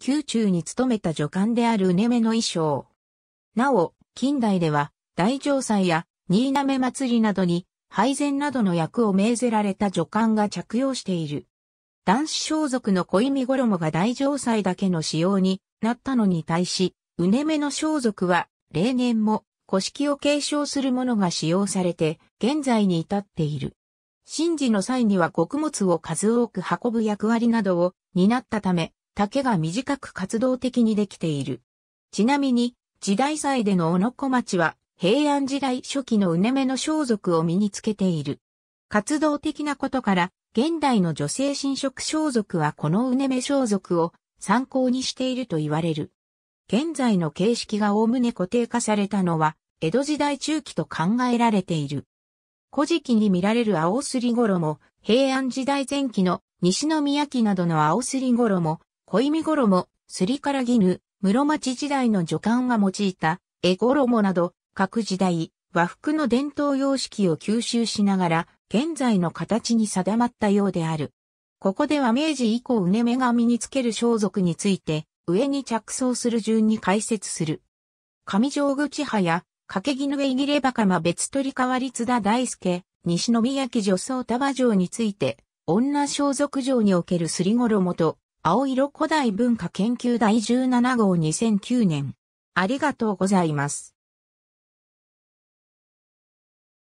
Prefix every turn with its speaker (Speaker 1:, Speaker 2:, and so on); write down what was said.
Speaker 1: 宮中に勤めた女官であるうねめの衣装。なお、近代では、大城祭や新滑祭りなどに、配膳などの役を命ぜられた女官が着用している。男子装束の恋見衣が大城祭だけの使用になったのに対し、うねめの装束は、例年も、古式を継承するものが使用されて、現在に至っている。神事の際には穀物を数多く運ぶ役割などを担ったため、丈が短く活動的にできている。ちなみに、時代祭での小野小町は、平安時代初期のうねめの装束を身につけている。活動的なことから、現代の女性侵食装束はこのうねめ装束を参考にしていると言われる。現在の形式がおおむね固定化されたのは、江戸時代中期と考えられている。古事記に見られる青すり頃も、平安時代前期の西宮記などの青すり頃も、恋見衣、すりからぎぬ、室町時代の女官が用いた、絵衣など、各時代、和服の伝統様式を吸収しながら、現在の形に定まったようである。ここでは明治以降うねめが身につける装束について、上に着想する順に解説する。上条口派や、掛け絹いぎればかま別取り替わり津田大介、西宮城女装束場について、女装束城におけるすり衣と、青色古代文化研究第17号2009年。ありがとうございます。